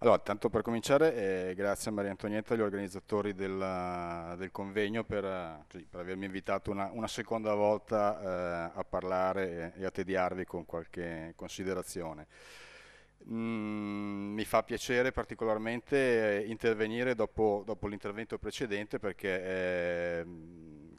Allora, tanto per cominciare, eh, grazie a Maria Antonietta e agli organizzatori del, del convegno per, cioè, per, avermi invitato una, una seconda volta eh, a parlare e, a tediarvi con qualche considerazione. Mm, mi fa piacere particolarmente eh, intervenire dopo, dopo l'intervento precedente perché eh,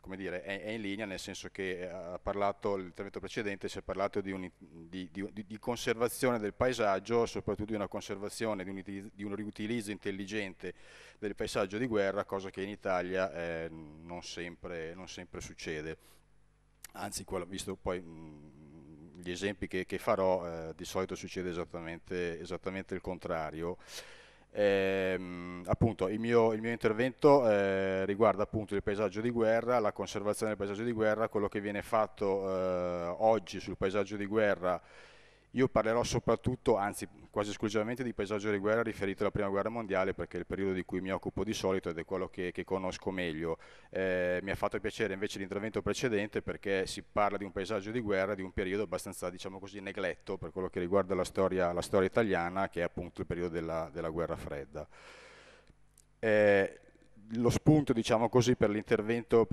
come dire, è, è, in linea nel senso che eh, ha parlato, l'intervento precedente si è parlato di, un, di, di, di, conservazione del paesaggio, soprattutto di una conservazione, di un, utilizzo, un riutilizzo intelligente del paesaggio di guerra, cosa che in Italia eh, non, sempre, non, sempre, succede. Anzi, quello, visto poi mh, mm, gli esempi che, che farò, eh, di solito succede esattamente, esattamente il contrario. Eh, appunto il mio, il mio intervento eh, riguarda appunto il paesaggio di guerra, la conservazione del paesaggio di guerra, quello che viene fatto eh, oggi sul paesaggio di guerra io parlerò soprattutto, anzi quasi esclusivamente, di paesaggio di guerra riferito alla Prima Guerra Mondiale perché è il periodo di cui mi occupo di solito ed è quello che, che conosco meglio. Eh, mi ha fatto piacere invece l'intervento precedente perché si parla di un paesaggio di guerra, di un periodo abbastanza, diciamo così, negletto per quello che riguarda la storia, la storia italiana, che è appunto il periodo della, della guerra fredda. Eh, lo spunto diciamo così, per, per,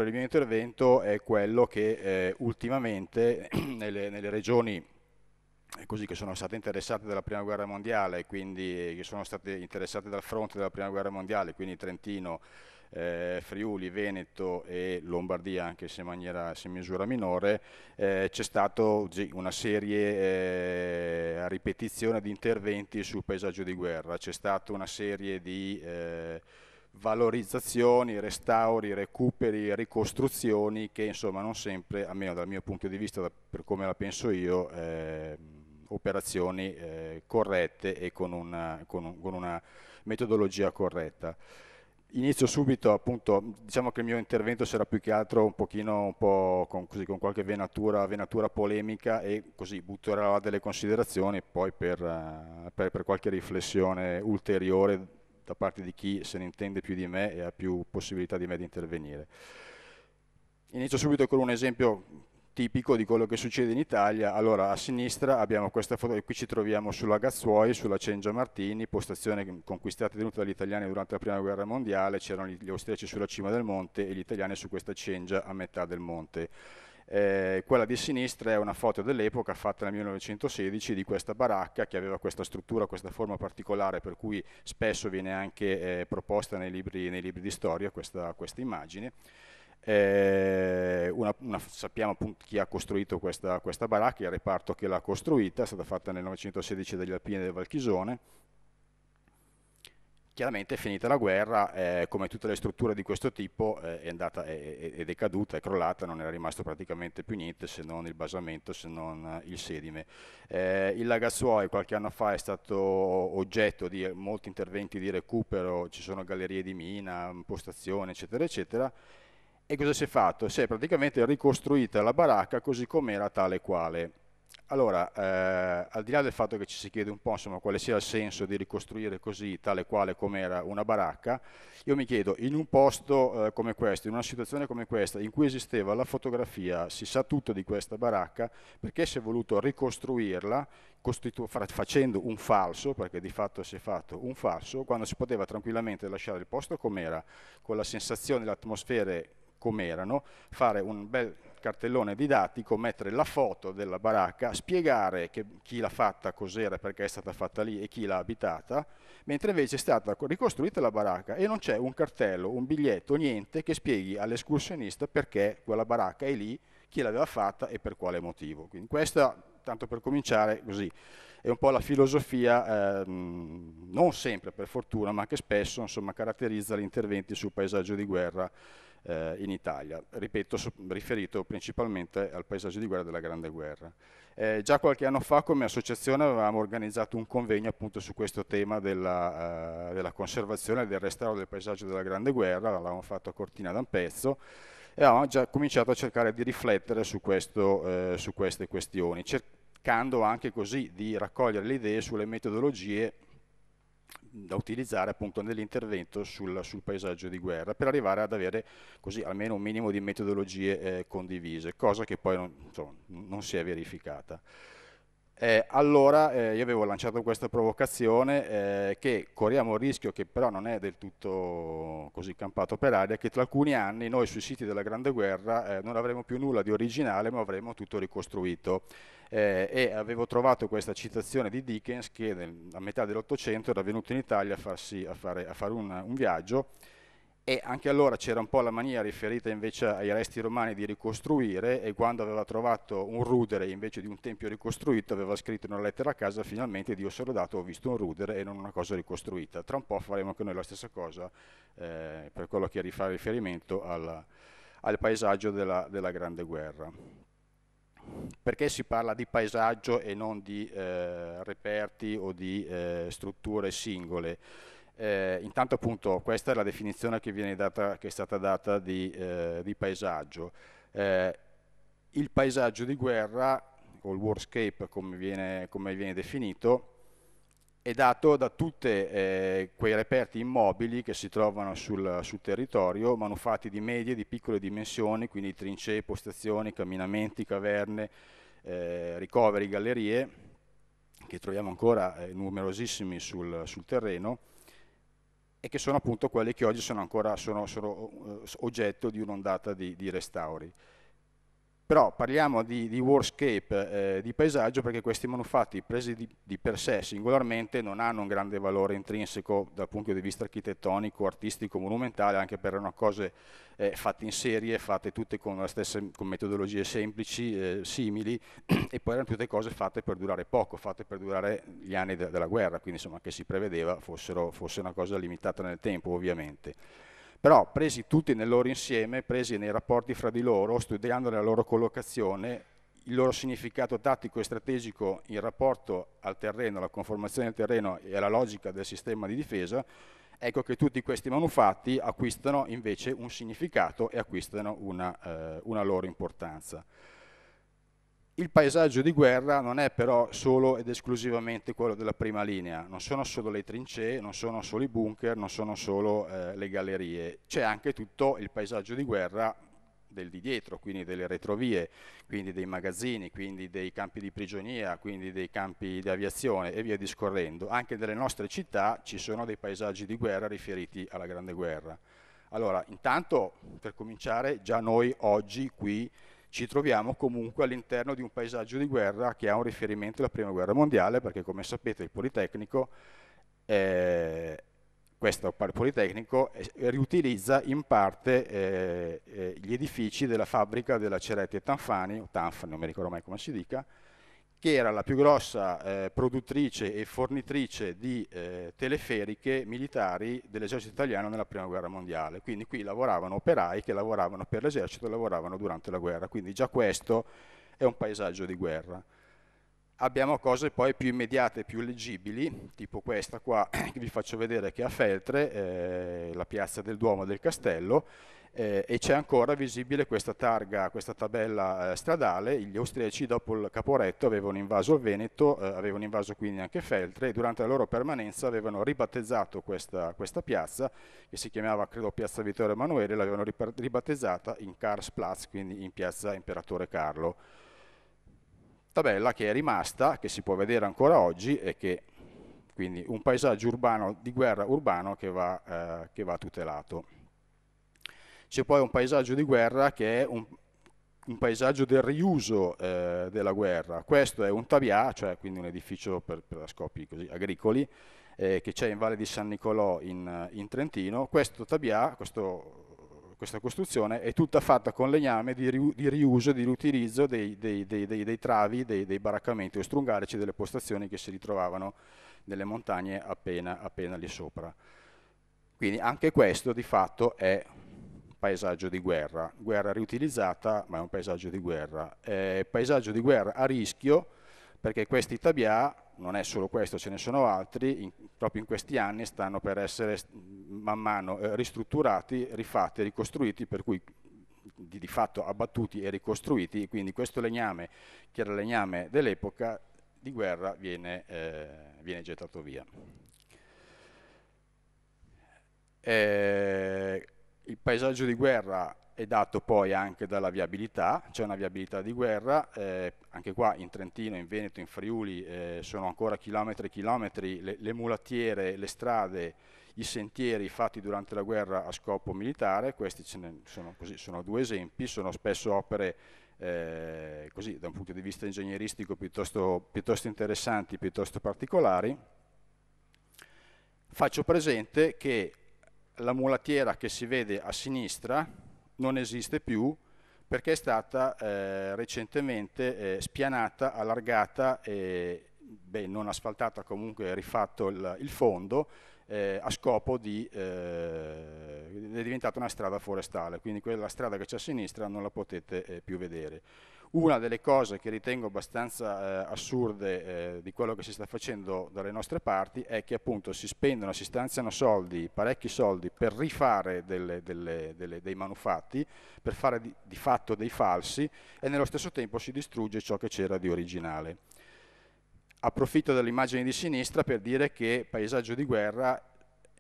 il mio intervento è quello che eh, ultimamente nelle, nelle regioni così, che sono state interessate dalla prima guerra mondiale, quindi che sono state interessate dal fronte della prima guerra mondiale, quindi Trentino, eh, Friuli, Veneto e Lombardia, anche se in, maniera, se in misura minore, eh, c'è stata una serie eh, a ripetizione di interventi sul paesaggio di guerra, c'è stata una serie di eh, valorizzazioni, restauri, recuperi, ricostruzioni che insomma non sempre, almeno dal mio punto di vista, da, per come la penso io, eh, operazioni eh, corrette e con una, con, un, con una, metodologia corretta. Inizio subito, appunto, diciamo che il mio intervento sarà più che altro un pochino un po' con, così, con qualche venatura, venatura, polemica e così butterò delle considerazioni poi per, eh, per, per qualche riflessione ulteriore da parte di chi se ne intende più di me e ha più possibilità di me di intervenire. Inizio subito con un esempio tipico di quello che succede in Italia. Allora, a sinistra abbiamo questa foto, qui ci troviamo sulla Gazzuoi, sulla Cengia Martini, postazione conquistata e tenuta dagli italiani durante la Prima Guerra Mondiale, c'erano gli austriaci sulla cima del monte e gli italiani su questa Cengia a metà del monte. Eh, quella di sinistra è una foto dell'epoca fatta nel 1916 di questa baracca che aveva questa struttura, questa forma particolare per cui spesso viene anche eh, proposta nei libri, nei libri, di storia questa, questa immagine. Eh, una, una, sappiamo appunto chi ha costruito questa, questa, baracca, il reparto che l'ha costruita, è stata fatta nel 1916 dagli Alpini del Valchisone. Chiaramente finita la guerra, eh, come tutte le strutture di questo tipo, eh, è, andata, è, è, decaduta, è crollata, non era rimasto praticamente più niente se non il basamento, se non eh, il sedime. Eh, il Lagazzuoi qualche anno fa è stato oggetto di molti interventi di recupero, ci sono gallerie di mina, postazioni, eccetera, eccetera e cosa si è fatto? Si è praticamente ricostruita la baracca così com'era tale e quale. Allora, eh, al di là del fatto che ci si chiede un po' insomma, quale sia il senso di ricostruire così tale e quale com'era una baracca, io mi chiedo, in un posto eh, come questo, in una situazione come questa, in cui esisteva la fotografia, si sa tutto di questa baracca, perché si è voluto ricostruirla facendo un falso, perché di fatto si è fatto un falso, quando si poteva tranquillamente lasciare il posto com'era, con la sensazione, le come erano, fare un bel cartellone didattico, mettere la foto della baracca, spiegare che, chi l'ha fatta, cos'era, perché è stata fatta lì e chi l'ha abitata, mentre invece è stata ricostruita la baracca e non c'è un cartello, un biglietto, niente che spieghi all'escursionista perché quella baracca è lì, chi l'aveva fatta e per quale motivo. Quindi questa, tanto per cominciare, così, è un po' la filosofia, ehm, non sempre per fortuna, ma che spesso insomma, caratterizza gli interventi sul paesaggio di guerra eh, in Italia, ripeto, riferito principalmente al paesaggio di guerra della Grande Guerra. Eh, già qualche anno fa come associazione avevamo organizzato un convegno appunto su questo tema della, eh, della conservazione e del restauro del paesaggio della Grande Guerra, l'avevamo fatto a Cortina d'Ampezzo, e avevamo già cominciato a cercare di riflettere su, questo, eh, su queste questioni, cercando anche così di raccogliere le idee sulle metodologie da utilizzare appunto nell'intervento sul, sul, paesaggio di guerra per arrivare ad avere così almeno un minimo di metodologie eh, condivise, cosa che poi non, insomma, non si è verificata. Eh, allora eh, io avevo lanciato questa provocazione eh, che corriamo il rischio che però non è del tutto così campato per aria, che tra alcuni anni noi sui siti della Grande Guerra eh, non avremo più nulla di originale ma avremo tutto ricostruito. Eh, e avevo trovato questa citazione di Dickens che nel, a metà dell'Ottocento era venuto in Italia a, farsi, a fare, a fare un, un viaggio e anche allora c'era un po' la mania riferita invece ai resti romani di ricostruire e quando aveva trovato un rudere invece di un tempio ricostruito aveva scritto una lettera a casa finalmente Dio solo dato ho visto un rudere e non una cosa ricostruita. Tra un po' faremo anche noi la stessa cosa eh, per quello che rifà riferimento al, al paesaggio della, della, Grande Guerra. Perché si parla di paesaggio e non di eh, reperti o di eh, strutture singole? Eh, intanto appunto questa è la definizione che, data, che è stata data di, eh, di paesaggio. Eh, il paesaggio di guerra, o il warscape come viene, come viene definito, è dato da tutti eh, quei reperti immobili che si trovano sul, sul, territorio, manufatti di medie, e di piccole dimensioni, quindi trincee, postazioni, camminamenti, caverne, eh, ricoveri, gallerie, che troviamo ancora eh, numerosissimi sul, sul terreno, e che sono appunto quelli che oggi sono ancora sono, sono, uh, oggetto di un'ondata di, di restauri. Però parliamo di, di workscape, eh, di paesaggio, perché questi manufatti presi di, di, per sé singolarmente non hanno un grande valore intrinseco dal punto di vista architettonico, artistico, monumentale, anche perché erano cose eh, fatte in serie, fatte tutte con, stessa, con metodologie semplici, eh, simili, e poi erano tutte cose fatte per durare poco, fatte per durare gli anni de della guerra, quindi insomma che si prevedeva fossero, fosse una cosa limitata nel tempo ovviamente. Però presi tutti nel loro insieme, presi nei rapporti fra di loro, studiando la loro collocazione, il loro significato tattico e strategico in rapporto al terreno, alla conformazione del terreno e alla logica del sistema di difesa, ecco che tutti questi manufatti acquistano invece un significato e acquistano una, eh, una loro importanza. Il paesaggio di guerra non è però solo ed esclusivamente quello della prima linea, non sono solo le trincee, non sono solo i bunker, non sono solo eh, le gallerie, c'è anche tutto il paesaggio di guerra del di dietro, quindi delle retrovie, quindi dei magazzini, quindi dei campi di prigionia, quindi dei campi di aviazione e via discorrendo. Anche nelle nostre città ci sono dei paesaggi di guerra riferiti alla Grande Guerra. Allora, intanto, per cominciare, già noi oggi qui ci troviamo comunque all'interno di un paesaggio di guerra che ha un riferimento alla Prima Guerra Mondiale, perché come sapete il Politecnico, eh, questo Politecnico, eh, riutilizza in parte eh, eh, gli edifici della fabbrica della Ceretti e Tanfani, o Tanfani, non mi ricordo mai come si dica, che era la più grossa eh, produttrice e fornitrice di eh, teleferiche militari dell'esercito italiano nella prima guerra mondiale. Quindi qui lavoravano operai che lavoravano per l'esercito e lavoravano durante la guerra, quindi già questo è un paesaggio di guerra. Abbiamo cose poi più immediate, e più leggibili, tipo questa qua che vi faccio vedere che è a Feltre, eh, la piazza del Duomo del Castello, eh, e c'è ancora visibile questa targa, questa tabella eh, stradale, gli austriaci dopo il Caporetto avevano invaso il Veneto, eh, avevano invaso quindi anche Feltre e durante la loro permanenza avevano ribattezzato questa, questa piazza che si chiamava credo Piazza Vittorio Emanuele, l'avevano ribattezzata in Karlsplatz, quindi in Piazza Imperatore Carlo. Tabella che è rimasta, che si può vedere ancora oggi e che quindi un paesaggio urbano di guerra urbano che va, eh, che va tutelato. C'è poi un paesaggio di guerra che è un, un paesaggio del riuso eh, della guerra. Questo è un tabià, cioè quindi un edificio per, per scopi così, agricoli, eh, che c'è in Valle di San Nicolò in, in Trentino. Questo tabià, questo, questa costruzione è tutta fatta con legname di, ri, di riuso, di riutilizzo dei, dei, dei, dei travi, dei, baraccamenti o strungarici delle postazioni che si ritrovavano nelle montagne appena, appena lì sopra. Quindi anche questo di fatto è paesaggio di guerra, guerra riutilizzata ma è un paesaggio di guerra, eh, paesaggio di guerra a rischio perché questi tabià, non è solo questo, ce ne sono altri, in, proprio in questi anni stanno per essere man mano eh, ristrutturati, rifatti, ricostruiti, per cui di, di, fatto abbattuti e ricostruiti, quindi questo legname, che era legname dell'epoca di guerra, viene, eh, viene gettato via. Eh, il paesaggio di guerra è dato poi anche dalla viabilità, c'è una viabilità di guerra, eh, anche qua in Trentino, in Veneto, in Friuli eh, sono ancora chilometri e chilometri le, le mulattiere, le strade, i sentieri fatti durante la guerra a scopo militare, questi sono, così, sono, due esempi, sono spesso opere eh, così, da un punto di vista ingegneristico piuttosto, piuttosto interessanti, piuttosto particolari. Faccio presente che la mulattiera che si vede a sinistra non esiste più perché è stata eh, recentemente eh, spianata, allargata e beh, non asfaltata, comunque rifatto il, il fondo eh, a scopo di... Eh, è diventata una strada forestale, quindi quella strada che c'è a sinistra non la potete eh, più vedere. Una delle cose che ritengo abbastanza eh, assurde eh, di quello che si sta facendo dalle nostre parti è che appunto si spendono, si stanziano soldi, parecchi soldi, per rifare delle, delle, delle, dei manufatti, per fare di, di fatto dei falsi e nello stesso tempo si distrugge ciò che c'era di originale. Approfitto dell'immagine di sinistra per dire che paesaggio di guerra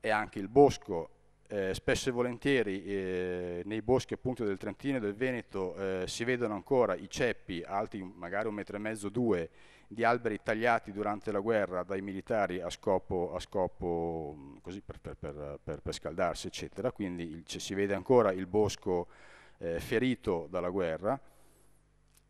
è anche il bosco eh, spesso e volentieri eh, nei boschi appunto del Trentino e del Veneto eh, si vedono ancora i ceppi alti magari un metro e mezzo, due, di alberi tagliati durante la guerra dai militari a scopo, a scopo mm, così per, per, per, per, scaldarsi eccetera, quindi il, si vede ancora il bosco eh, ferito dalla guerra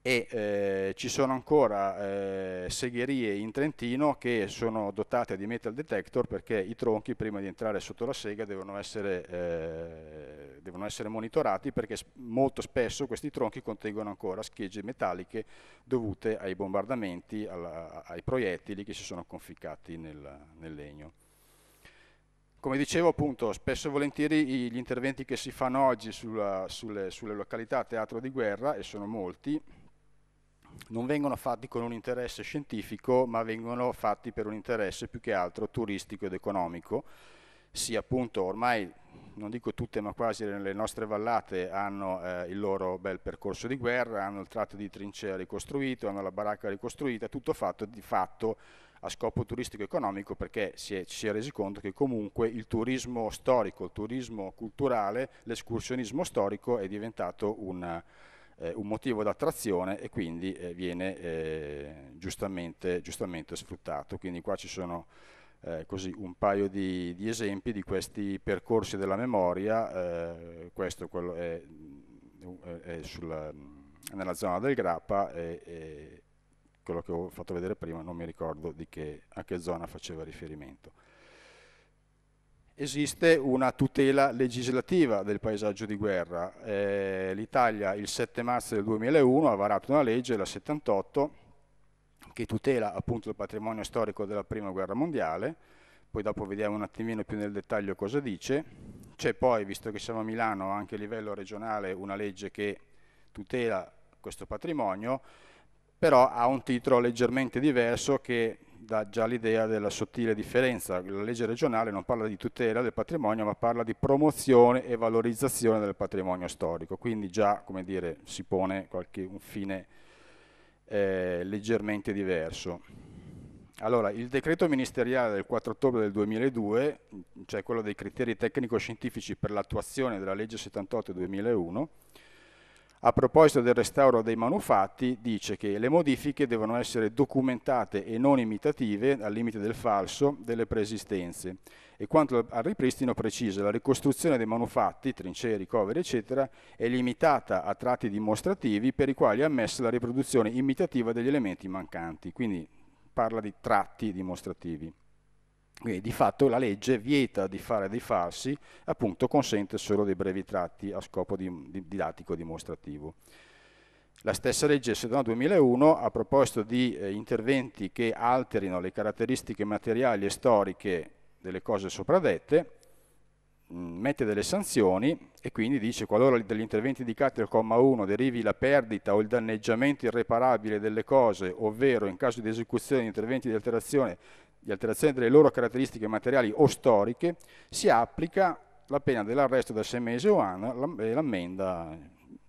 e eh, ci sono ancora eh, segherie in Trentino che sono dotate di metal detector perché i tronchi prima di entrare sotto la sega devono essere, eh, devono essere monitorati perché molto spesso questi tronchi contengono ancora schegge metalliche dovute ai bombardamenti, alla, ai proiettili che si sono conficcati nel, nel legno come dicevo appunto, spesso e volentieri gli interventi che si fanno oggi sulla, sulle, sulle località teatro di guerra, e sono molti, non vengono fatti con un interesse scientifico, ma vengono fatti per un interesse più che altro turistico ed economico. Sì, appunto, ormai non dico tutte, ma quasi le nostre vallate hanno eh, il loro bel percorso di guerra, hanno il tratto di trincea ricostruito, hanno la baracca ricostruita, tutto fatto di fatto a scopo turistico-economico perché si è, si è resi conto che comunque il turismo storico, il turismo culturale, l'escursionismo storico è diventato un eh, un motivo d'attrazione e quindi eh, viene eh, giustamente, giustamente, sfruttato. Quindi qua ci sono eh, così un paio di, di, esempi di questi percorsi della memoria, eh, questo è, è sulla, nella zona del grappa e, e quello che ho fatto vedere prima non mi ricordo di che, a che zona faceva riferimento esiste una tutela legislativa del paesaggio di guerra. Eh, L'Italia il 7 marzo del 2001 ha varato una legge, la 78, che tutela appunto il patrimonio storico della Prima Guerra Mondiale, poi dopo vediamo un attimino più nel dettaglio cosa dice. C'è poi, visto che siamo a Milano, anche a livello regionale una legge che tutela questo patrimonio, però ha un titolo leggermente diverso che dà già l'idea della sottile differenza. La legge regionale non parla di tutela del patrimonio, ma parla di promozione e valorizzazione del patrimonio storico. Quindi già, dire, si pone qualche, un fine eh, leggermente diverso. Allora, il decreto ministeriale del 4 ottobre del 2002, cioè quello dei criteri tecnico-scientifici per l'attuazione della legge 78 2001, a proposito del restauro dei manufatti, dice che le modifiche devono essere documentate e non imitative, al limite del falso, delle preesistenze. E quanto al ripristino preciso, la ricostruzione dei manufatti, trincee, ricoveri, eccetera, è limitata a tratti dimostrativi per i quali è ammessa la riproduzione imitativa degli elementi mancanti. Quindi parla di tratti dimostrativi. Quindi di fatto la legge vieta di fare dei falsi, appunto consente solo dei brevi tratti a scopo di, di, didattico dimostrativo. La stessa legge 71 2001 a proposito di eh, interventi che alterino le caratteristiche materiali e storiche delle cose sopradette, mh, mm, mette delle sanzioni e quindi dice qualora dagli interventi indicati al comma 1 derivi la perdita o il danneggiamento irreparabile delle cose, ovvero in caso di esecuzione di interventi di alterazione di alterazione delle loro caratteristiche materiali o storiche, si applica la pena dell'arresto da 6 mesi o anno e l'ammenda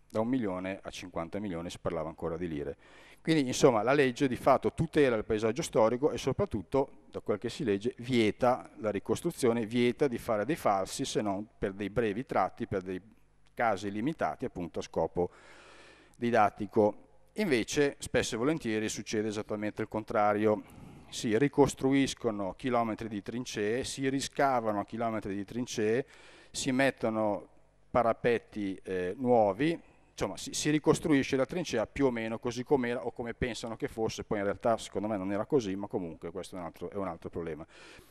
da 1 milione a 50 milioni, si parlava ancora di lire. Quindi insomma la legge di fatto tutela il paesaggio storico e soprattutto, da quel che si legge, vieta la ricostruzione, vieta di fare dei falsi se non per dei brevi tratti, per dei casi limitati appunto a scopo didattico. Invece spesso e volentieri succede esattamente il contrario, si ricostruiscono chilometri di trincee, si riscavano chilometri di trincee, si mettono parapetti eh, nuovi, insomma si, si, ricostruisce la trincea più o meno così com'era o come pensano che fosse, poi in realtà secondo me non era così, ma comunque questo è un altro, è un altro problema.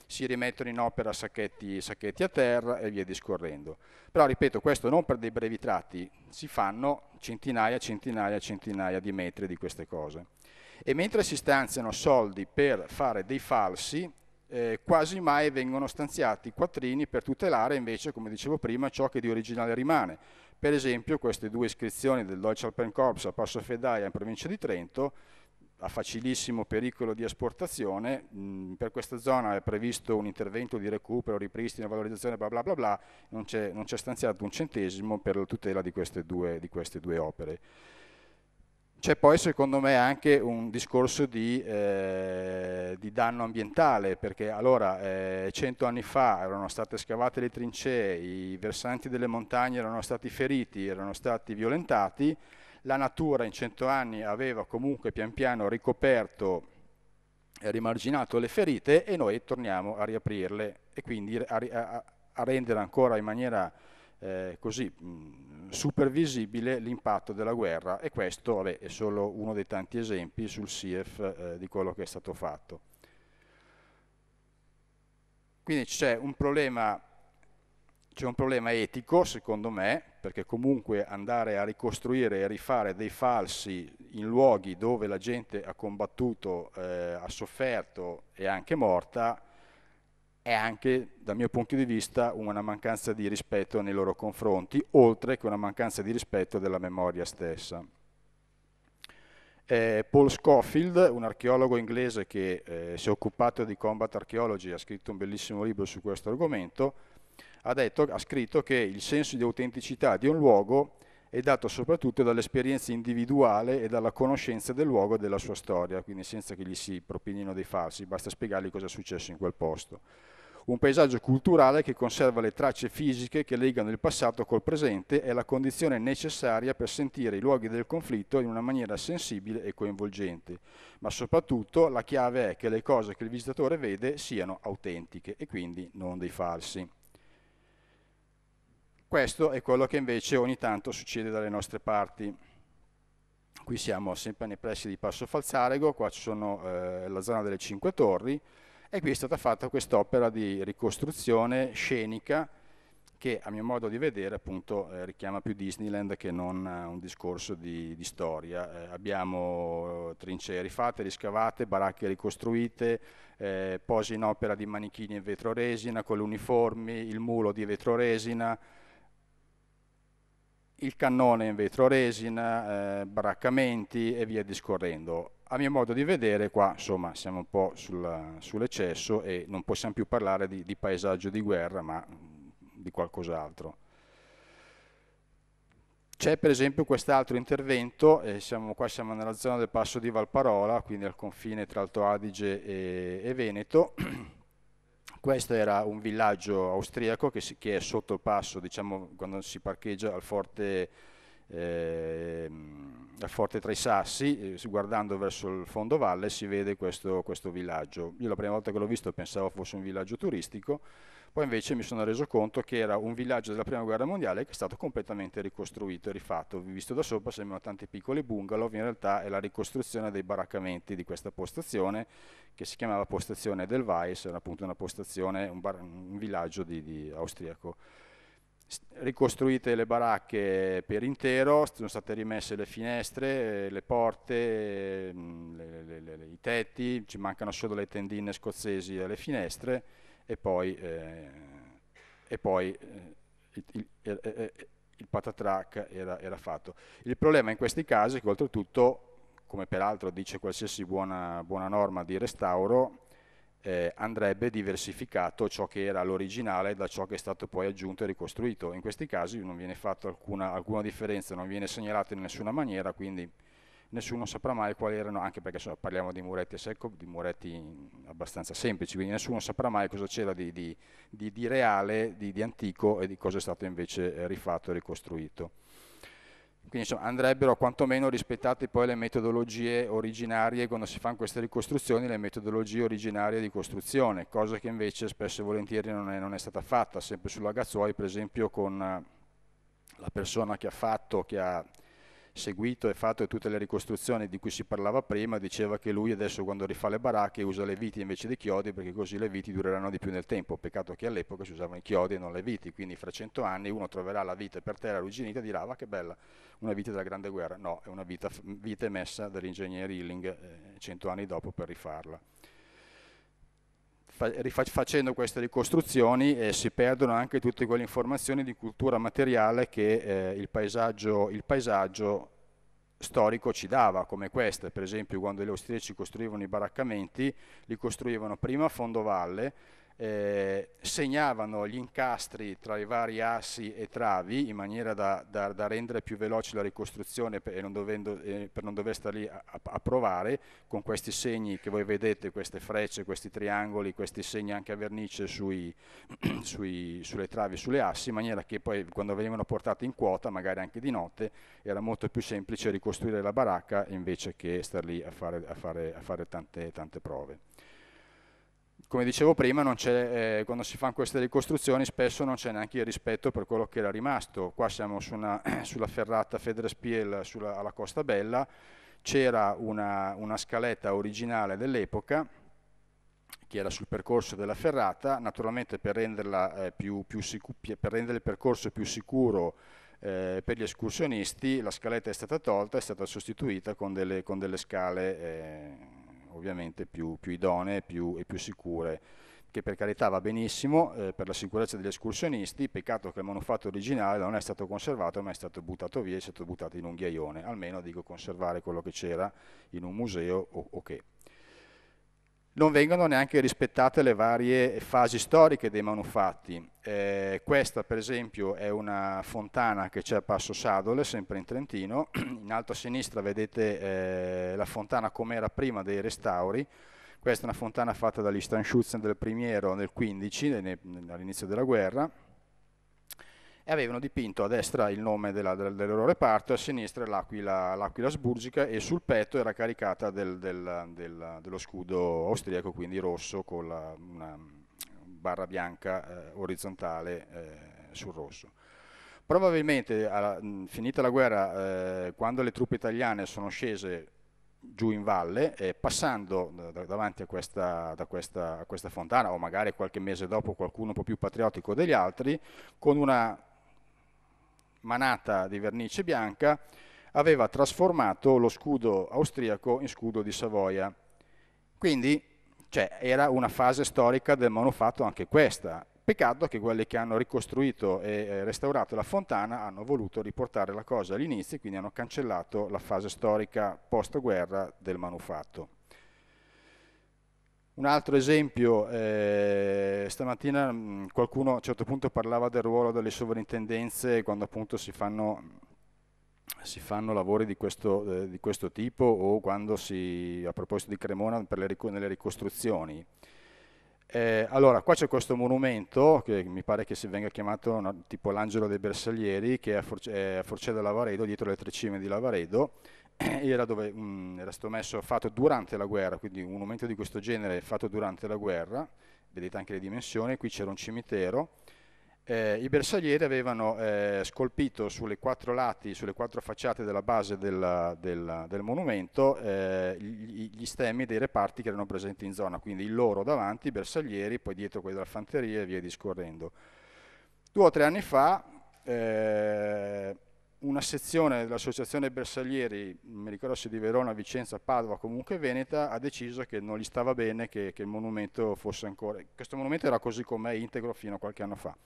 Si rimettono in opera sacchetti, sacchetti, a terra e via discorrendo. Però ripeto, questo non per dei brevi tratti, si fanno centinaia, centinaia, centinaia di metri di queste cose e mentre si stanziano soldi per fare dei falsi, eh, quasi mai vengono stanziati quattrini per tutelare invece, come dicevo prima, ciò che di originale rimane. Per esempio queste due iscrizioni del Deutsche Alpenkorps a Passo Fedaia in provincia di Trento, a facilissimo pericolo di esportazione, mh, mm, per questa zona è previsto un intervento di recupero, ripristino, valorizzazione, bla bla bla bla, non c'è, stanziato un centesimo per la tutela di queste due, di queste due opere. C'è poi secondo me anche un discorso di, eh, di danno ambientale, perché allora eh, cento eh, anni fa erano state scavate le trincee, i versanti delle montagne erano stati feriti, erano stati violentati, la natura in cento anni aveva comunque pian piano ricoperto e eh, rimarginato le ferite e noi torniamo a riaprirle e quindi a, a, a rendere ancora in maniera eh, così mh, supervisibile l'impatto della guerra e questo vabbè, è solo uno dei tanti esempi sul SIEF eh, di quello che è stato fatto. Quindi c'è un, problema, un problema etico, secondo me, perché comunque andare a ricostruire e rifare dei falsi in luoghi dove la gente ha combattuto, eh, ha sofferto e anche morta, è anche, dal mio punto di vista, una mancanza di rispetto nei loro confronti, oltre che una mancanza di rispetto della memoria stessa. Eh, Paul Schofield, un archeologo inglese che eh, si è occupato di combat archeology, ha scritto un bellissimo libro su questo argomento, ha, detto, ha scritto che il senso di autenticità di un luogo è dato soprattutto dall'esperienza individuale e dalla conoscenza del luogo e della sua storia, quindi senza che gli si propinino dei falsi, basta spiegargli cosa è successo in quel posto un paesaggio culturale che conserva le tracce fisiche che legano il passato col presente è la condizione necessaria per sentire i luoghi del conflitto in una maniera sensibile e coinvolgente, ma soprattutto la chiave è che le cose che il visitatore vede siano autentiche e quindi non dei falsi. Questo è quello che invece ogni tanto succede dalle nostre parti. Qui siamo sempre nei pressi di Passo Falzarego, qua c'è eh, la zona delle Cinque Torri, e qui è stata fatta quest'opera di ricostruzione scenica che a mio modo di vedere appunto eh, richiama più Disneyland che non eh, un discorso di, di storia. Eh, abbiamo eh, trincee rifatte, riscavate, baracche ricostruite, eh, pose in opera di manichini in vetroresina con le uniformi, il mulo di vetroresina, il cannone in vetroresina, eh, baraccamenti e via discorrendo a mio modo di vedere qua insomma siamo un po' sull'eccesso e non possiamo più parlare di, di, paesaggio di guerra ma mm, di qualcos'altro. C'è per esempio quest'altro intervento, eh, siamo, qua siamo nella zona del passo di Valparola, quindi al confine tra Alto Adige e, e Veneto. Questo era un villaggio austriaco che, si, che è sotto il passo, diciamo quando si parcheggia al forte... Eh, forte tra i sassi, eh, guardando verso il fondo valle si vede questo, questo villaggio. Io la prima volta che l'ho visto pensavo fosse un villaggio turistico, poi invece mi sono reso conto che era un villaggio della prima guerra mondiale che è stato completamente ricostruito e rifatto. Visto da sopra sembrano tanti piccoli bungalow, in realtà è la ricostruzione dei baraccamenti di questa postazione che si chiamava postazione del Weiss, era appunto una postazione, un, bar, un villaggio di, di austriaco ricostruite le baracche per intero, sono state rimesse le finestre, le porte, mm, le, le, le, i tetti, ci mancano solo le tendine scozzesi alle finestre e poi, eh, e poi eh, il, il, eh, eh, il, il, patatrack era, era, fatto. Il problema in questi casi è che oltretutto, come peraltro dice qualsiasi buona, buona norma di restauro, eh, andrebbe diversificato ciò che era l'originale da ciò che è stato poi aggiunto e ricostruito. In questi casi non viene fatta alcuna, alcuna differenza, non viene segnalato in nessuna maniera, quindi nessuno saprà mai quali erano, anche perché so, parliamo di muretti a secco, di muretti abbastanza semplici, quindi nessuno saprà mai cosa c'era di, di, di, di reale, di, antico e di cosa è stato invece rifatto e ricostruito. Quindi insomma, andrebbero quantomeno rispettate poi le metodologie originarie, quando si fanno queste ricostruzioni, le metodologie originarie di costruzione, cosa che invece spesso e volentieri non è, non è stata fatta, sempre sulla Gazzuoi, per esempio con la persona che ha fatto, che ha seguito e fatto tutte le ricostruzioni di cui si parlava prima, diceva che lui adesso quando rifà le baracche usa le viti invece dei chiodi perché così le viti dureranno di più nel tempo, peccato che all'epoca si usavano i chiodi e non le viti, quindi fra cento anni uno troverà la vite per terra arrugginita e dirà va ah, che bella, una vite della grande guerra, no, è una vite emessa dall'ingegnere Hilling eh, cento anni dopo per rifarla facendo queste ricostruzioni eh, si perdono anche tutte quelle informazioni di cultura materiale che eh, il, paesaggio, il, paesaggio, storico ci dava, come queste, per esempio quando gli austriaci costruivano i baraccamenti, li costruivano prima a fondovalle, eh, segnavano gli incastri tra i vari assi e travi in maniera da, da, da rendere più veloce la ricostruzione per, non, dovendo, eh, per non dover stare lì a, a, provare con questi segni che voi vedete, queste frecce, questi triangoli, questi segni anche a vernice sui, sui, sulle travi, e sulle assi, in maniera che poi quando venivano portate in quota, magari anche di notte, era molto più semplice ricostruire la baracca invece che star lì a fare, a fare, a fare tante, tante prove come dicevo prima, eh, quando si fanno queste ricostruzioni spesso non c'è neanche il rispetto per quello che era rimasto. Qua siamo su una, sulla ferrata Fedrespiel sulla, alla Costa Bella, c'era una, una scaletta originale dell'epoca che era sul percorso della ferrata, naturalmente per, eh, più, più per rendere il percorso più sicuro eh, per gli escursionisti la scaletta è stata tolta, è stata sostituita con delle, con delle scale eh, ovviamente più, più idonee più, e più sicure che per carità va benissimo eh, per la sicurezza degli escursionisti, peccato che il manufatto originale non è stato conservato ma è stato buttato via, è stato buttato in un ghiaione, almeno dico conservare quello che c'era in un museo o, o che non vengono neanche rispettate le varie fasi storiche dei manufatti. Eh, questa per esempio è una fontana che c'è a Passo Sadole, sempre in Trentino, in alto a sinistra vedete eh, la fontana come era prima dei restauri, questa è una fontana fatta dagli Stanschützen del Primiero nel 15, all'inizio della guerra, e avevano dipinto a destra il nome della, del, del, loro reparto, a sinistra l'aquila, l'aquila sburgica e sul petto era caricata del, del, dello scudo austriaco, quindi rosso con la, una barra bianca eh, orizzontale eh, sul rosso. Probabilmente, alla, mh, finita la guerra, eh, quando le truppe italiane sono scese giù in valle e eh, passando da, davanti a questa, da questa, a questa, fontana o magari qualche mese dopo qualcuno un po' più patriottico degli altri con una manata di vernice bianca aveva trasformato lo scudo austriaco in scudo di Savoia. Quindi cioè, era una fase storica del manufatto anche questa. Peccato che quelli che hanno ricostruito e eh, restaurato la fontana hanno voluto riportare la cosa all'inizio e quindi hanno cancellato la fase storica post-guerra del manufatto. Un altro esempio, eh, stamattina mm, qualcuno a un certo punto parlava del ruolo delle sovrintendenze quando appunto si fanno, si fanno lavori di questo, eh, di questo, tipo o quando si, a proposito di Cremona, le, nelle ricostruzioni. Eh, allora, qua c'è questo monumento, che mi pare che si venga chiamato no, tipo l'angelo dei bersaglieri, che è a, Forcella Lavaredo, dietro le tre cime di Lavaredo, era, dove, mh, mm, era stato messo fatto durante la guerra, quindi un monumento di questo genere fatto durante la guerra, vedete anche le dimensioni, qui c'era un cimitero, eh, i bersaglieri avevano eh, scolpito sulle quattro lati, sulle quattro facciate della base del, del, del monumento eh, gli, stemmi dei reparti che erano presenti in zona, quindi il loro davanti, i bersaglieri, poi dietro quelli della fanteria e via discorrendo. Due o tre anni fa eh, una sezione dell'associazione bersaglieri, mi ricordo se di Verona, Vicenza, Padova, comunque Veneta, ha deciso che non gli stava bene che, che il monumento fosse ancora... Questo monumento era così com'è integro fino a qualche anno fa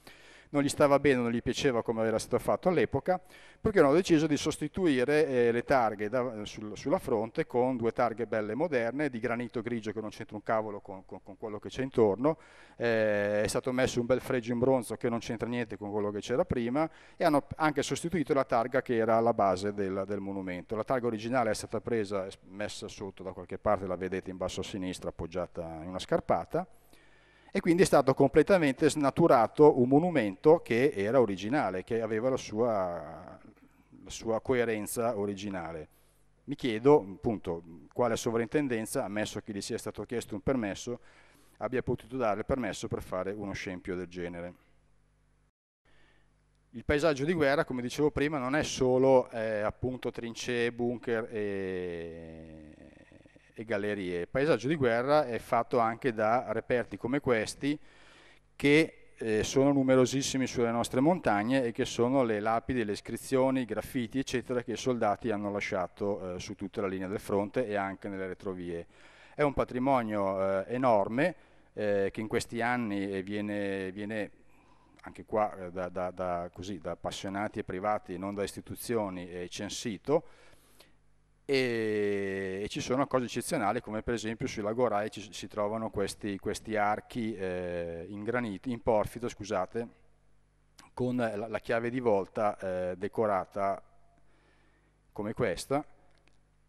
non gli stava bene, non gli piaceva come era stato fatto all'epoca, perché hanno deciso di sostituire eh, le targhe da, sul, sulla fronte con due targhe belle moderne di granito grigio che non c'entra un cavolo con, con, con quello che c'è intorno, eh, è stato messo un bel fregio in bronzo che non c'entra niente con quello che c'era prima e hanno anche sostituito la targa che era alla base del, del monumento. La targa originale è stata presa e messa sotto da qualche parte, la vedete in basso a sinistra appoggiata in una scarpata e quindi è stato completamente snaturato un monumento che era originale, che aveva la sua, la sua coerenza originale. Mi chiedo appunto quale sovrintendenza, ammesso che gli sia stato chiesto un permesso, abbia potuto dare il permesso per fare uno scempio del genere. Il paesaggio di guerra, come dicevo prima, non è solo eh, appunto trincee, bunker e, e gallerie. Il paesaggio di guerra è fatto anche da reperti come questi che eh, sono numerosissimi sulle nostre montagne e che sono le lapidi, le iscrizioni, i graffiti eccetera che i soldati hanno lasciato eh, su tutta la linea del fronte e anche nelle retrovie. È un patrimonio eh, enorme eh, che in questi anni eh, viene, viene anche qua eh, da, da, da, così, da appassionati e privati, non da istituzioni, è censito e, ci sono cose eccezionali come per esempio sul lago Rai ci, si trovano questi, questi archi eh, in, granito, in porfido scusate, con la, la, chiave di volta eh, decorata come questa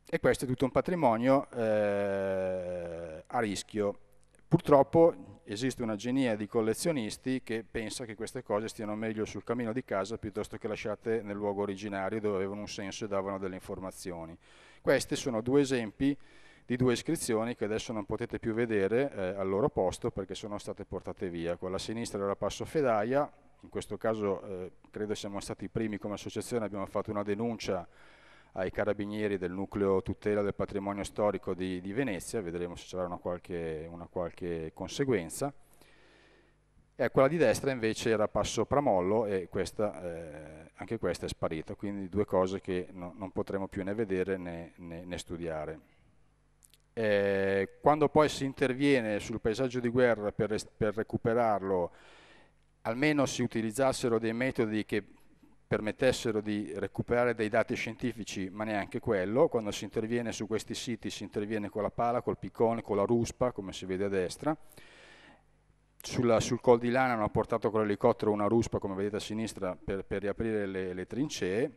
e questo è tutto un patrimonio eh, a rischio. Purtroppo esiste una genia di collezionisti che pensa che queste cose stiano meglio sul cammino di casa piuttosto che lasciate nel luogo originario dove avevano un senso e davano delle informazioni. Questi sono due esempi di due iscrizioni che adesso non potete più vedere eh, al loro posto perché sono state portate via. Quella a sinistra era Passo Fedaia, in questo caso eh, credo siamo stati i primi come associazione, abbiamo fatto una denuncia ai carabinieri del nucleo tutela del patrimonio storico di, di Venezia, vedremo se ci sarà una qualche, una qualche conseguenza e eh, quella di destra invece era passo pramollo e questa, eh, anche questa è sparita, quindi due cose che no, non potremo più né vedere né, né, né studiare. Eh, quando poi si interviene sul paesaggio di guerra per, per recuperarlo, almeno si utilizzassero dei metodi che permettessero di recuperare dei dati scientifici, ma neanche quello. Quando si interviene su questi siti si interviene con la pala, col piccone, con la ruspa, come si vede a destra sulla, sul col di Lana hanno portato con l'elicottero una ruspa, come vedete a sinistra, per, per riaprire le, le, trincee.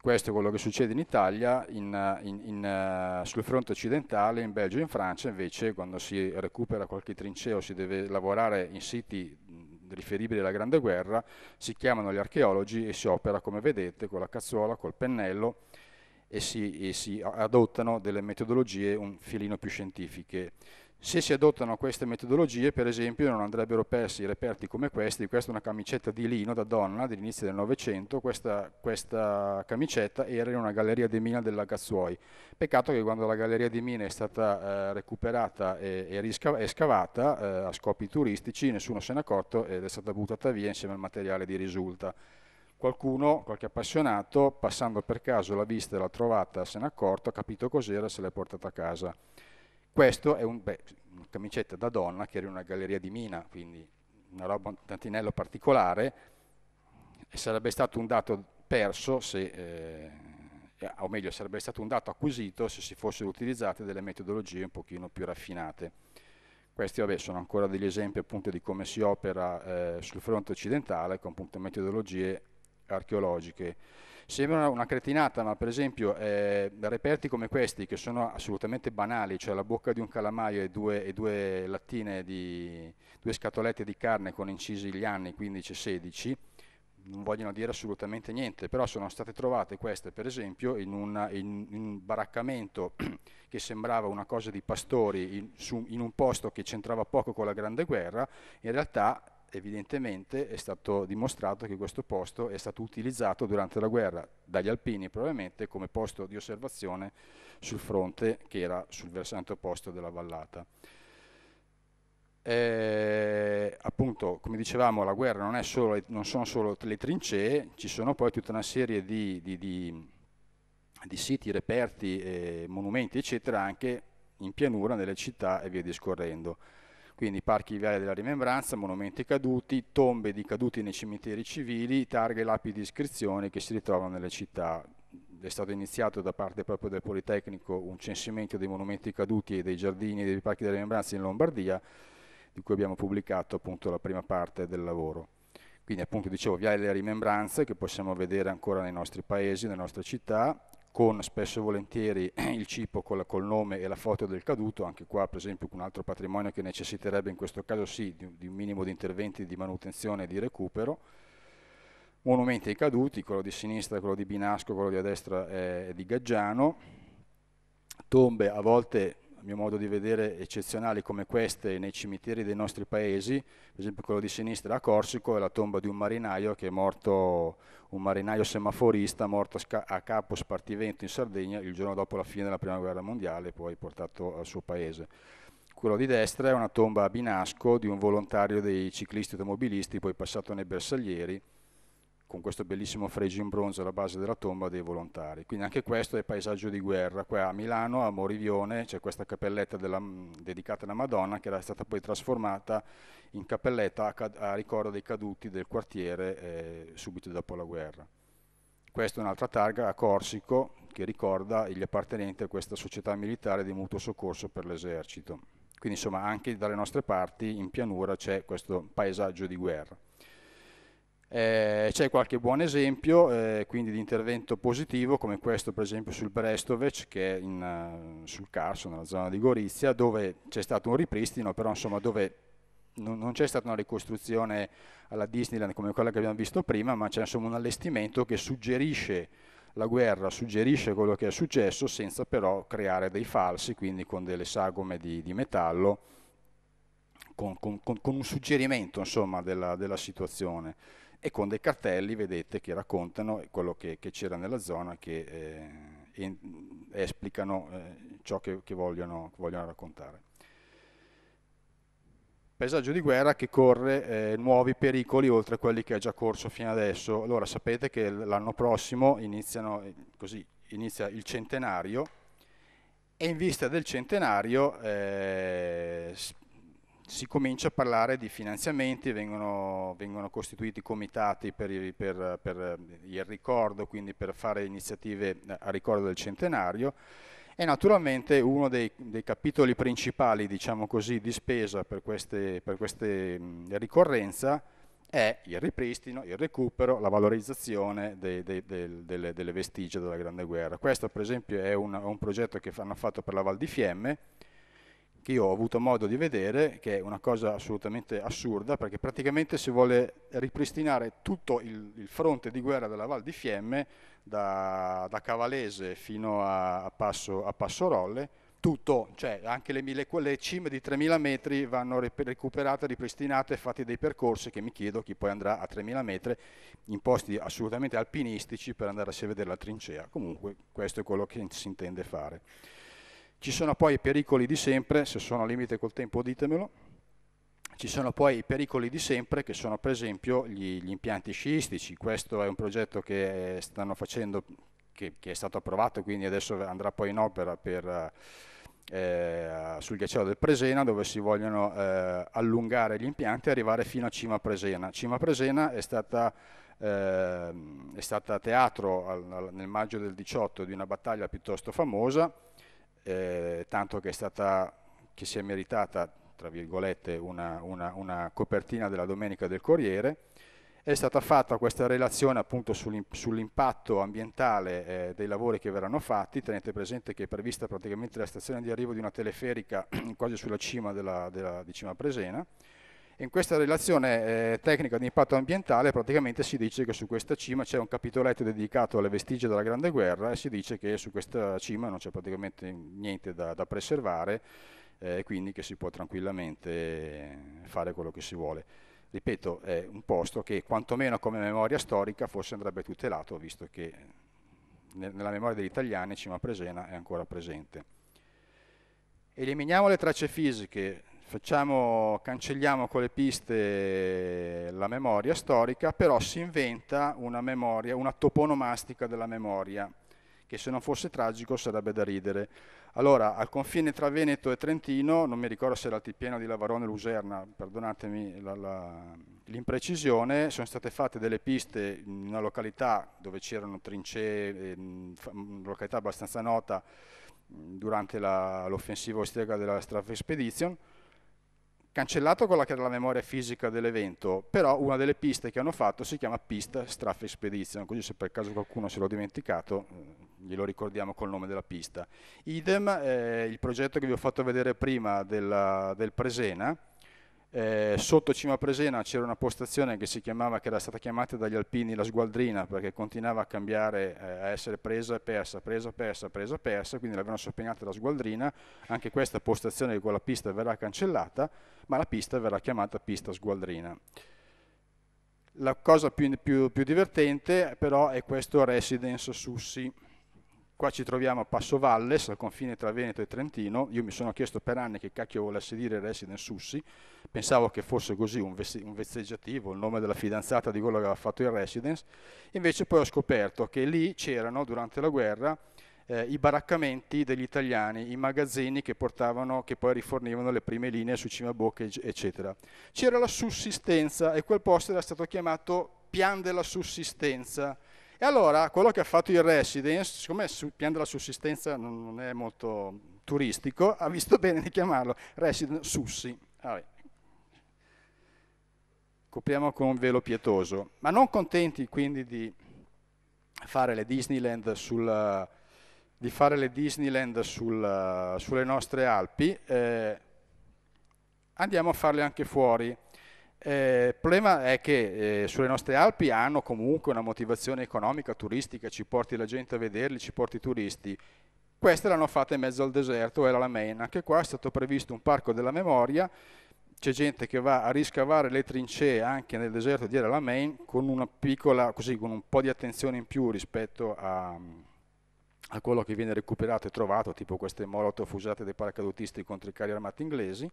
Questo è quello che succede in Italia, in, in, in, eh, sul fronte occidentale, in Belgio e in Francia invece quando si recupera qualche trinceo si deve lavorare in siti riferibili alla Grande Guerra, si chiamano gli archeologi e si opera, come vedete, con la cazzuola, col pennello e si, e si adottano delle metodologie un filino più scientifiche. Se si adottano queste metodologie, per esempio, non andrebbero persi reperti come questi. Questa è una camicetta di lino da donna dell'inizio del Novecento. Questa, questa, camicetta era in una galleria di mina della Gazzuoi. Peccato che quando la galleria di mina è stata eh, recuperata e, e risca- scavata eh, a scopi turistici, nessuno se n'è accorto ed è stata buttata via insieme al materiale di risulta. Qualcuno, qualche appassionato, passando per caso la vista e l'ha trovata, se n'è accorto, ha capito cos'era e se l'è portata a casa. Questo è un, beh, una camicetta da donna che era in una galleria di Mina, quindi una roba un tantinello particolare, e sarebbe stato un dato perso se... Eh, eh, o meglio sarebbe stato un dato acquisito se si fossero utilizzate delle metodologie un pochino più raffinate. Questi vabbè, sono ancora degli esempi appunto di come si opera eh, sul fronte occidentale con appunto, metodologie archeologiche Sembra una cretinata, ma per esempio eh, reperti come questi, che sono assolutamente banali, cioè la bocca di un calamaio e due, e due lattine, di, due scatolette di carne con incisi gli anni 15 e 16, non vogliono dire assolutamente niente, però sono state trovate queste per esempio in, una, in, in un baraccamento che sembrava una cosa di pastori in, su, in un posto che c'entrava poco con la Grande Guerra, in realtà evidentemente è stato dimostrato che questo posto è stato utilizzato durante la guerra dagli alpini probabilmente come posto di osservazione sul fronte che era sul versante opposto della vallata. Eh, appunto, come dicevamo, la guerra non, è solo, non, sono solo le trincee, ci sono poi tutta una serie di, di, di, di siti, reperti, eh, monumenti, eccetera, anche in pianura, nelle città e via discorrendo quindi parchi viali della rimembranza, monumenti caduti, tombe di caduti nei cimiteri civili, targhe e lapidi di iscrizione che si ritrovano nelle città. È stato iniziato da parte proprio del Politecnico un censimento dei monumenti caduti e dei giardini e dei parchi della rimembranza in Lombardia, di cui abbiamo pubblicato appunto la prima parte del lavoro. Quindi appunto dicevo viali della rimembranza che possiamo vedere ancora nei nostri paesi, nelle nostre città, con spesso e volentieri il cipo col, col, nome e la foto del caduto, anche qua per esempio un altro patrimonio che necessiterebbe in questo caso sì di, di un minimo di interventi di manutenzione e di recupero, monumenti ai caduti, quello di sinistra, quello di Binasco, quello di a destra è di Gaggiano, tombe a volte a mio modo di vedere, eccezionali come queste nei cimiteri dei nostri paesi, per esempio quello di sinistra a Corsico è la tomba di un marinaio che è morto, un marinaio semaforista, morto a capo spartivento in Sardegna il giorno dopo la fine della Prima Guerra Mondiale, poi portato al suo paese. Quello di destra è una tomba a Binasco di un volontario dei ciclisti automobilisti, poi passato nei bersaglieri, con questo bellissimo fregio in bronzo alla base della tomba dei volontari. Quindi anche questo è paesaggio di guerra. Qua a Milano, a Morivione, c'è questa cappelletta della, mm, dedicata alla Madonna che era stata poi trasformata in cappelletta a, a ricordo dei caduti del quartiere eh, subito dopo la guerra. Questa è un'altra targa a Corsico che ricorda gli appartenenti a questa società militare di mutuo soccorso per l'esercito. Quindi insomma anche dalle nostre parti in pianura c'è questo paesaggio di guerra. Eh, c'è qualche buon esempio eh, quindi di intervento positivo come questo per esempio sul Brestovec che è in, uh, sul Carso nella zona di Gorizia dove c'è stato un ripristino però insomma dove non, non c'è stata una ricostruzione alla Disneyland come quella che abbiamo visto prima ma c'è insomma un allestimento che suggerisce la guerra, suggerisce quello che è successo senza però creare dei falsi quindi con delle sagome di, di metallo con, con, con, un suggerimento insomma della, della situazione e con dei cartelli, vedete, che raccontano quello che, che c'era nella zona, che eh, esplicano eh, ciò che, che, vogliono, che, vogliono, raccontare. Paesaggio di guerra che corre eh, nuovi pericoli oltre a quelli che ha già corso fino adesso. Allora sapete che l'anno prossimo iniziano, eh, così, inizia il centenario e in vista del centenario eh, si comincia a parlare di finanziamenti, vengono, vengono costituiti comitati per, per, per, il ricordo, quindi per fare iniziative a ricordo del centenario e naturalmente uno dei, dei capitoli principali diciamo così, di spesa per queste, per queste ricorrenza è il ripristino, il recupero, la valorizzazione dei, dei, del, delle, delle, vestigia della Grande Guerra. Questo per esempio è un, un progetto che hanno fatto per la Val di Fiemme, che io ho avuto modo di vedere, che è una cosa assolutamente assurda, perché praticamente si vuole ripristinare tutto il, il fronte di guerra della Val di Fiemme, da, da Cavalese fino a, a, Passo, a Passo Rolle, tutto, cioè anche le, mille, le cime di 3000 metri vanno recuperate, ripristinate, fatti dei percorsi che mi chiedo chi poi andrà a 3000 metri in posti assolutamente alpinistici per andare a vedere la trincea. Comunque questo è quello che si intende fare. Ci sono poi i pericoli di sempre, se sono a limite col tempo ditemelo, ci sono poi i pericoli di sempre che sono per esempio gli, gli impianti sciistici, questo è un progetto che eh, stanno facendo, che, che, è stato approvato, quindi adesso andrà poi in opera per, eh, eh, sul ghiacciolo del Presena dove si vogliono eh, allungare gli impianti e arrivare fino a Cima Presena. Cima Presena è stata eh, è stata teatro al, al, nel maggio del 18 di una battaglia piuttosto famosa eh, tanto che, è stata, che si è meritata tra virgolette, una, una, una, copertina della Domenica del Corriere. È stata fatta questa relazione appunto sull'impatto ambientale eh, dei lavori che verranno fatti. Tenete presente che è prevista praticamente la stazione di arrivo di una teleferica quasi sulla cima della, della, di Cima Presena. In questa relazione eh, tecnica di impatto ambientale praticamente si dice che su questa cima c'è un capitoletto dedicato alle vestigia della Grande Guerra e si dice che su questa cima non c'è praticamente niente da, da preservare eh, e eh, quindi che si può tranquillamente eh, fare quello che si vuole. Ripeto, è un posto che quantomeno come memoria storica forse andrebbe tutelato visto che eh, nella memoria degli italiani Cima Presena è ancora presente. Eliminiamo le tracce fisiche Facciamo, cancelliamo con le piste la memoria storica, però si inventa una memoria, una toponomastica della memoria, che se non fosse tragico sarebbe da ridere. Allora, al confine tra Veneto e Trentino, non mi ricordo se era l'altipiano di Lavarone o Luserna, perdonatemi l'imprecisione, sono state fatte delle piste in una località dove c'erano trincee, ehm, una località abbastanza nota durante l'offensiva austriaca della Strafe Expedition, cancellato quella che era la memoria fisica dell'evento, però una delle piste che hanno fatto si chiama Pista Straff Expedition, così se per caso qualcuno se l'ho dimenticato mm, glielo ricordiamo col nome della pista. Idem eh, il progetto che vi ho fatto vedere prima della, del Presena, eh, sotto Cima Presena c'era una postazione che, chiamava, che, era stata chiamata dagli alpini la sgualdrina perché continuava a cambiare, eh, a essere presa e persa, presa, persa, presa, persa, quindi l'avevano soppegnata la sgualdrina, anche questa postazione con la pista verrà cancellata, ma la pista verrà chiamata pista sgualdrina. La cosa più, più, più divertente però è questo residence Sussi Qua ci troviamo a Passo Valles, al confine tra Veneto e Trentino. Io mi sono chiesto per anni che cacchio volesse dire Resident Sussi. Pensavo che fosse così un, vesti- un vezzeggiativo, il nome della fidanzata di quello che aveva fatto il Residence. Invece poi ho scoperto che lì c'erano, durante la guerra, eh, i baraccamenti degli italiani, i magazzini che portavano, che poi rifornivano le prime linee su Cimabocche, eccetera. C'era la sussistenza e quel posto era stato chiamato Pian della Sussistenza e allora quello che ha fatto il Residence, siccome il piano della sussistenza non è molto turistico, ha visto bene di chiamarlo Residence Sussi. Vabbè. Copriamo con un velo pietoso. Ma non contenti quindi di fare le Disneyland, sul, fare le Disneyland sul, sulle nostre Alpi, eh, andiamo a farle anche fuori. Eh, il problema è che eh, sulle nostre Alpi hanno comunque una motivazione economica, turistica, ci porti la gente a vederli, ci porti i turisti. Queste l'hanno fatta in mezzo al deserto, era la Main. Anche qua è stato previsto un parco della memoria, c'è gente che va a riscavare le trincee anche nel deserto di Era la Main con, piccola, così, con un po' di attenzione in più rispetto a, a quello che viene recuperato e trovato, tipo queste molotov usate dai paracadutisti contro i carri armati inglesi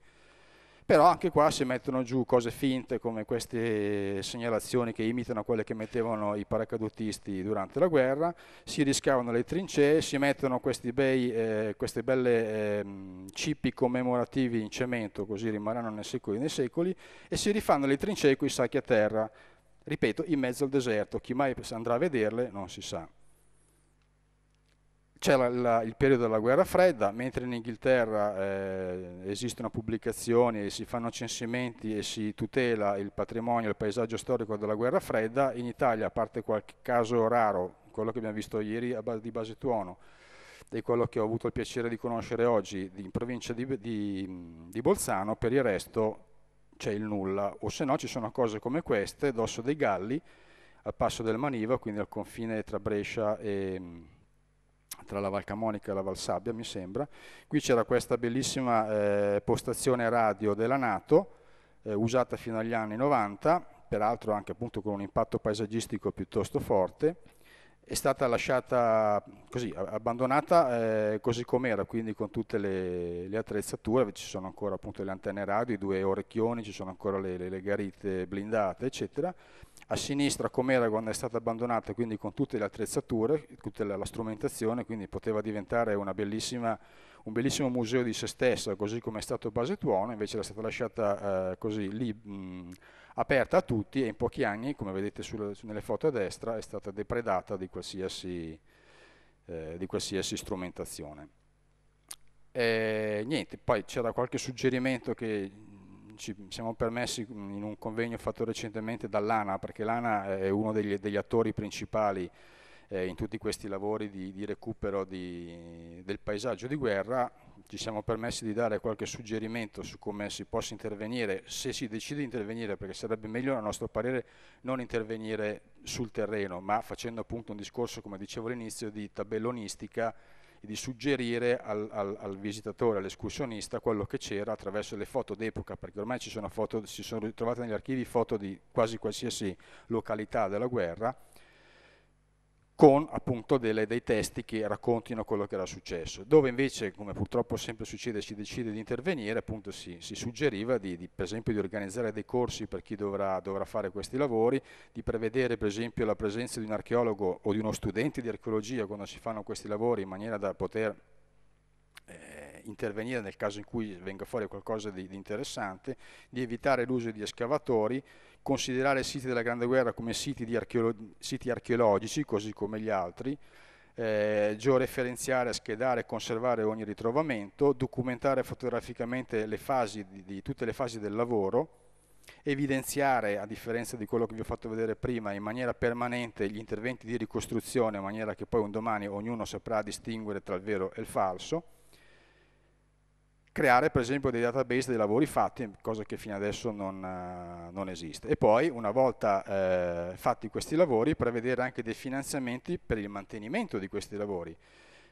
però anche qua si mettono giù cose finte come queste segnalazioni che imitano quelle che mettevano i paracadutisti durante la guerra, si riscavano le trincee, si mettono bei, eh, queste belle eh, cippi commemorativi in cemento, così rimarranno nei secoli e nei secoli, e si rifanno le trincee con i sacchi a terra, ripeto, in mezzo al deserto, chi mai andrà a vederle non si sa c'era il periodo della guerra fredda, mentre in Inghilterra eh, esistono pubblicazioni, e si fanno censimenti e si tutela il patrimonio, il paesaggio storico della guerra fredda, in Italia, a parte qualche caso raro, quello che abbiamo visto ieri di Basetuono e quello che ho avuto il piacere di conoscere oggi in provincia di, di, di Bolzano, per il resto c'è il nulla, o se no ci sono cose come queste, Dosso dei Galli, al passo del Maniva, quindi al confine tra Brescia e tra la Val Camonica e la Val Sabbia, mi sembra. Qui c'era questa bellissima eh, postazione radio della Nato, eh, usata fino agli anni 90, peraltro anche appunto con un impatto paesaggistico piuttosto forte è stata lasciata così, abbandonata eh, così com'era, quindi con tutte le, le, attrezzature, ci sono ancora appunto le antenne radio, i due orecchioni, ci sono ancora le, le, le garite blindate, eccetera. A sinistra com'era quando è stata abbandonata, quindi con tutte le attrezzature, tutta la, la strumentazione, quindi poteva diventare un bellissimo museo di se stessa, così come è stato Base Tuono, invece era stata lasciata eh, così lì. Mh, aperta a tutti e in pochi anni, come vedete sul, nelle foto a destra, è stata depredata di qualsiasi, eh, di qualsiasi strumentazione. E, niente, poi c'era qualche suggerimento che mm, ci siamo permessi mm, in un convegno fatto recentemente dall'ANA, perché l'ANA è uno degli, degli attori principali eh, in tutti questi lavori di, di recupero di, del paesaggio di guerra, ci siamo permessi di dare qualche suggerimento su come si possa intervenire, se si decide di intervenire, perché sarebbe meglio a nostro parere non intervenire sul terreno, ma facendo appunto un discorso, come dicevo all'inizio, di tabellonistica e di suggerire al, al, al visitatore, all'escursionista, quello che c'era attraverso le foto d'epoca, perché ormai ci sono foto, si sono ritrovate negli archivi foto di quasi qualsiasi località della guerra, con appunto delle, dei testi che raccontino quello che era successo, dove invece, come purtroppo sempre succede, si decide di intervenire, appunto si, si suggeriva di, di, per esempio di organizzare dei corsi per chi dovrà, dovrà, fare questi lavori, di prevedere per esempio la presenza di un archeologo o di uno studente di archeologia quando si fanno questi lavori in maniera da poter eh, intervenire nel caso in cui venga fuori qualcosa di, di interessante, di evitare l'uso di escavatori considerare i siti della Grande Guerra come siti, archeolo siti archeologici, così come gli altri, eh, georeferenziare, schedare e conservare ogni ritrovamento, documentare fotograficamente le fasi di, di, tutte le fasi del lavoro, evidenziare, a differenza di quello che vi ho fatto vedere prima, in maniera permanente gli interventi di ricostruzione, in maniera che poi un domani ognuno saprà distinguere tra il vero e il falso, creare per esempio dei database dei lavori fatti, cosa che fino adesso non, eh, non esiste. E poi una volta eh, fatti questi lavori prevedere anche dei finanziamenti per il mantenimento di questi lavori,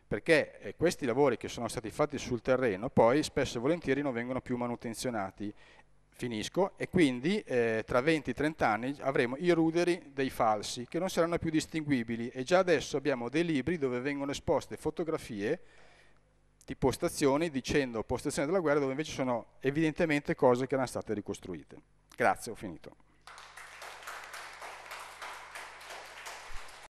perché eh, questi lavori che sono stati fatti sul terreno poi spesso e volentieri non vengono più manutenzionati finisco, e quindi eh, tra 20-30 anni avremo i ruderi dei falsi che non saranno più distinguibili e già adesso abbiamo dei libri dove vengono esposte fotografie di postazioni dicendo postazioni della guerra dove invece sono evidentemente cose che erano state ricostruite. Grazie, ho finito.